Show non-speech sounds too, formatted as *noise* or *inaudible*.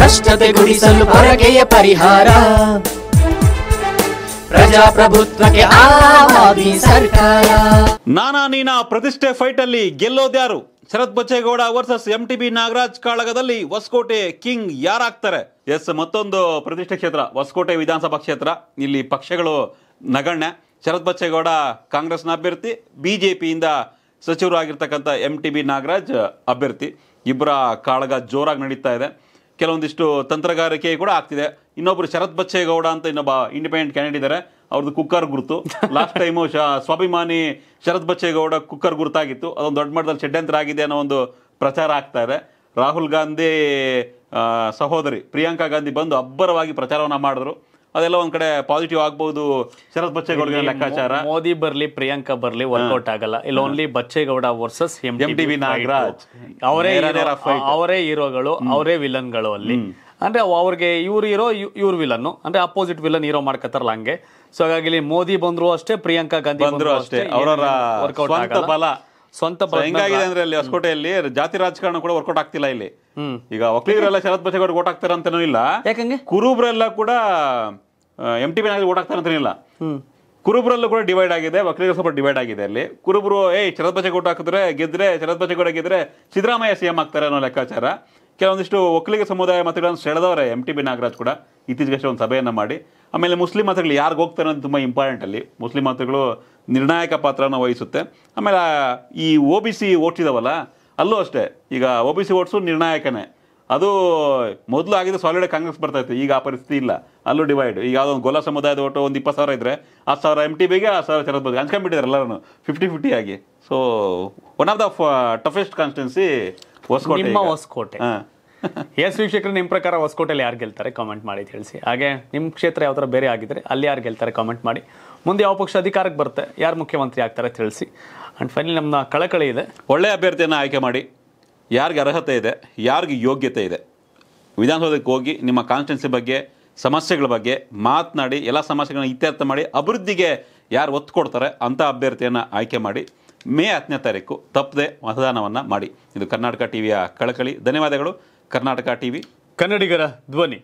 ಭ್ರಷ್ಟತೆ ಗುಡಿಸಲು ಪರಕೆಯ ಪರಿಹಾರ ಪ್ರಜಾಪ್ರಭುತ್ವಕ್ಕೆ ಸರ್ಕಾರ ನಾನಾ ನೀನಾ ಪ್ರತಿಷ್ಠೆ ಫೈಟ್ ಅಲ್ಲಿ ಗೆಲ್ಲೋದ್ಯಾರು Sharath Bachegowda versus M T B Nagaraj ಕಾಳಗದಲ್ಲಿ ಹೊಸಕೋಟೆ ಕಿಂಗ್ ಯಾರಾಗ್ತಾರೆ ಎಸ್ ಮತ್ತೊಂದು ಪ್ರತಿಷ್ಠೆ ಕ್ಷೇತ್ರ ಹೊಸಕೋಟೆ ವಿಧಾನಸಭಾ ಕ್ಷೇತ್ರ ಇಲ್ಲಿ ಪಕ್ಷಗಳು ನಗಣ್ಯ ಶರತ್ ಬಚ್ಚೇಗೌಡ ಕಾಂಗ್ರೆಸ್ನ ಅಭ್ಯರ್ಥಿ ಬಿಜೆಪಿಯಿಂದ ಜೆ ಪಿಯಿಂದ ಸಚಿವರಾಗಿರ್ತಕ್ಕಂಥ ಎಂ ಟಿ ಬಿ ನಾಗರಾಜ್ ಅಭ್ಯರ್ಥಿ ಇಬ್ಬರ ಕಾಳಗ ಜೋರಾಗಿ ನಡೀತಾ ಇದೆ ಕೆಲವೊಂದಿಷ್ಟು ತಂತ್ರಗಾರಿಕೆ ಕೂಡ ಆಗ್ತಿದೆ ಇನ್ನೊಬ್ರು ಶರತ್ ಬಚ್ಚೇಗೌಡ ಅಂತ ಇನ್ನೊಬ್ಬ ಇಂಡಿಪೆಂಡೆಂಟ್ ಕ್ಯಾಂಡಿಡೇಟ್ ಇದಾರೆ ಅವ್ರದ್ದು ಕುಕ್ಕರ್ ಗುರುತು ಲಾಸ್ಟ್ ಟೈಮು ಶ ಸ್ವಾಭಿಮಾನಿ ಶರತ್ ಬಚ್ಚೇಗೌಡ ಕುಕ್ಕರ್ ಗುರುತಾಗಿತ್ತು ಅದೊಂದು ದೊಡ್ಡ ಮಟ್ಟದಲ್ಲಿ ಷಡ್ಯಂತ್ರ ಆಗಿದೆ ಅನ್ನೋ ಒಂದು ಪ್ರಚಾರ ಆಗ್ತಾ ಇದೆ ರಾಹುಲ್ ಗಾಂಧಿ ಸಹೋದರಿ ಪ್ರಿಯಾಂಕಾ ಗಾಂಧಿ ಬಂದು ಅಬ್ಬರವಾಗಿ ಪ್ರಚಾರವನ್ನು ಮಾಡಿದ್ರು ಅದೆಲ್ಲ ಒಂದ್ ಕಡೆ ಪಾಸಿಟಿವ್ ಆಗ್ಬಹುದು ಶರತ್ ಬಚ್ಚೇಗೌಡ ಲೆಕ್ಕಾಚಾರ ಮೋದಿ ಬರ್ಲಿ ಪ್ರಿಯಾಂಕಾ ಬರ್ಲಿ ವರ್ಕೌಟ್ ಆಗಲ್ಲ ಇಲ್ಲ only Bachegowda versus M Nagaraj ಅವರೇ ಅವರೇ ಹೀರೋಗಳು ಅವರೇ ವಿಲನ್ ಗಳು ಅಲ್ಲಿ ಅಂದ್ರೆ ಅವ್ರಿಗೆ ಇವ್ರು ಹೀರೋ ಇವ್ರ ವಿಲನ್ ಅಂದ್ರೆ ಅಪೋಸಿಟ್ ವಿಲನ್ ಹೀರೋ ಮಾಡ್ಕತ್ತಾರಲ್ಲ ಹಂಗೆ ಸೊ ಹಾಗಾಗಿ ಮೋದಿ ಬಂದ್ರು ಅಷ್ಟೇ ಪ್ರಿಯಾಂಕಾ ಗಾಂಧಿ ಬಂದ್ರು ಅಷ್ಟೇ ಅವರ ವರ್ಕೌಟ್ ಆಗಲ್ಲ ಸ್ವಂತ ಹೆಂಗಾಗಿದೆ ಅಂದ್ರೆ ಅಲ್ಲಿ ಹೊಸಕೋಟೆಯಲ್ಲಿ ಜಾತಿ ರಾಜಕಾರಣ ಕೂಡ ವರ್ಕೌಟ್ ಆಗ್ತಿಲ್ಲ ಇಲ್ಲಿ ಈಗ ಒಕ್ಕಲಿಗರೆಲ್ಲ ಶರತ್ ಬಚ್ಚೇಗೌಡ ಓಟ್ ಹಾಕ್ತಾರ ಅಂತನೂ ಇಲ್ಲ ಕುರುಬ್ರೆಲ್ಲ ಕೂಡ ಎಂ ಟಿ ಪಿ ಓಟ್ ಹಾಕ್ತಾರ ಅಂತಾನೂ ಇಲ್ಲ ಕುರುಬ್ರಲ್ಲೂ ಕೂಡ ಡಿವೈಡ್ ಆಗಿದೆ ಒಕ್ಕಲಿಗರು ಸ್ವಲ್ಪ ಡಿವೈಡ್ ಆಗಿದೆ ಅಲ್ಲಿ ಕುರುಬ್ರು ಏ ಶರತ್ ಓಟ್ ಹಾಕಿದ್ರೆ ಗೆದ್ರೆ ಶರತ್ ಬಚ್ಚೇಗೌಡ ಗೆದ್ರೆ ಸಿದ್ದರಾಮಯ್ಯ ಸಿಎಂ ಆಗ್ತಾರೆ ಅನ್ನೋ ಲೆಕ್ಕಾಚಾರ ಕೆಲವೊಂದಿಷ್ಟು ಒಕ್ಕಲಿಗ ಸಮುದಾಯ ಮತಗಳನ್ನು ಸೆಳೆದವರೆ ಎಂ ಟಿ ಬಿ ನಾಗರಾಜ್ ಕೂಡ ಇತ್ತೀಚೆಗಷ್ಟೇ ಒಂದು ಸಭೆಯನ್ನು ಮಾಡಿ ಆಮೇಲೆ ಮುಸ್ಲಿಂ ಮತಗಳು ಯಾರಿಗೆ ಹೋಗ್ತಾರೆ ಅಂತ ತುಂಬ ಇಂಪಾರ್ಟೆಂಟ್ ಅಲ್ಲಿ ಮುಸ್ಲಿಂ ಮತಗಳು ನಿರ್ಣಾಯಕ ಪಾತ್ರನ ವಹಿಸುತ್ತೆ ಆಮೇಲೆ ಈ ಒ ಬಿ ಸಿ ಓಟ್ಸಿದಾವಲ್ಲ ಅಲ್ಲೂ ಅಷ್ಟೇ ಈಗ ಒ ಬಿ ಸಿ ಓಟ್ಸು ನಿರ್ಣಾಯಕನೇ ಅದು ಮೊದಲು ಆಗಿದೆ ಸಾಲಿಡ್ ಕಾಂಗ್ರೆಸ್ ಇತ್ತು ಈಗ ಆ ಪರಿಸ್ಥಿತಿ ಇಲ್ಲ ಅಲ್ಲೂ ಡಿವೈಡ್ ಈಗ ಯಾವುದೋ ಒಂದು ಗೊಲ ಸಮುದಾಯದ ಓಟು ಒಂದು ಇಪ್ಪತ್ತು ಸಾವಿರ ಇದ್ದರೆ ಆ ಸಾವಿರ ಎಮ್ ಟಿ ಬಿಗೆ ಆ ಸಾವಿರ ಚೆನ್ನಾಗಿ ಬರ್ತದೆ ಹಂಚ್ಕೊಂಡ್ಬಿಟ್ಟಿದ್ದಾರೆ ಎಲ್ಲರೂ ಫಿಫ್ಟಿ ಫಿಫ್ಟಿ ಆಗಿ so one of the toughest constituency Hoskote Hoskote ಹಾಂ ಎಸ್ *laughs* ವೀಕ್ಷಕರು ನಿಮ್ಮ ಪ್ರಕಾರ ಹೊಸಕೋಟೆಯಲ್ಲಿ ಯಾರು ಗೆಲ್ತಾರೆ ಕಾಮೆಂಟ್ ಮಾಡಿ ತಿಳಿಸಿ ಹಾಗೆ ನಿಮ್ಮ ಕ್ಷೇತ್ರ ಯಾವ ಥರ ಬೇರೆ ಆಗಿದ್ರೆ ಅಲ್ಲಿ ಯಾರು ಗೆಲ್ತಾರೆ ಕಾಮೆಂಟ್ ಮಾಡಿ ಮುಂದೆ ಯಾವ ಪಕ್ಷ ಅಧಿಕಾರಕ್ಕೆ ಬರುತ್ತೆ ಯಾರು ಮುಖ್ಯಮಂತ್ರಿ ಆಗ್ತಾರೆ ತಿಳಿಸಿ ಆ್ಯಂಡ್ ಫೈನಲಿ ನಮ್ಮ ಕಳಕಳಿ ಇದೆ ಒಳ್ಳೆಯ ಅಭ್ಯರ್ಥಿಯನ್ನು ಆಯ್ಕೆ ಮಾಡಿ ಯಾರಿಗೆ ಅರ್ಹತೆ ಇದೆ ಯಾರಿಗೆ ಯೋಗ್ಯತೆ ಇದೆ ವಿಧಾನಸೌಧಕ್ಕೆ ಹೋಗಿ ನಿಮ್ಮ ಕಾನ್ಸ್ಟಿಟ್ಯೂನ್ಸಿ ಬಗ್ಗೆ ಸಮಸ್ಯೆಗಳ ಬಗ್ಗೆ ಮಾತನಾಡಿ ಎಲ್ಲ ಸಮಸ್ಯೆಗಳನ್ನ ಇತ್ಯರ್ಥ ಮಾಡಿ ಅಭಿವೃದ್ಧಿಗೆ ಯಾರು ಒತ್ತು ಕೊಡ್ತಾರೆ ಅಂಥ ಅಭ್ಯರ್ಥಿಯನ್ನು ಆಯ್ಕೆ ಮಾಡಿ ಮೇ ಹತ್ತನೇ ತಾರೀಕು ತಪ್ಪದೆ ಮತದಾನವನ್ನು ಮಾಡಿ ಇದು ಕರ್ನಾಟಕ ಟಿವಿಯ ಕಳಕಳಿ ಧನ್ಯವಾದಗಳು ಕರ್ನಾಟಕ ಟಿವಿ ಕನ್ನಡಿಗರ ಧ್ವನಿ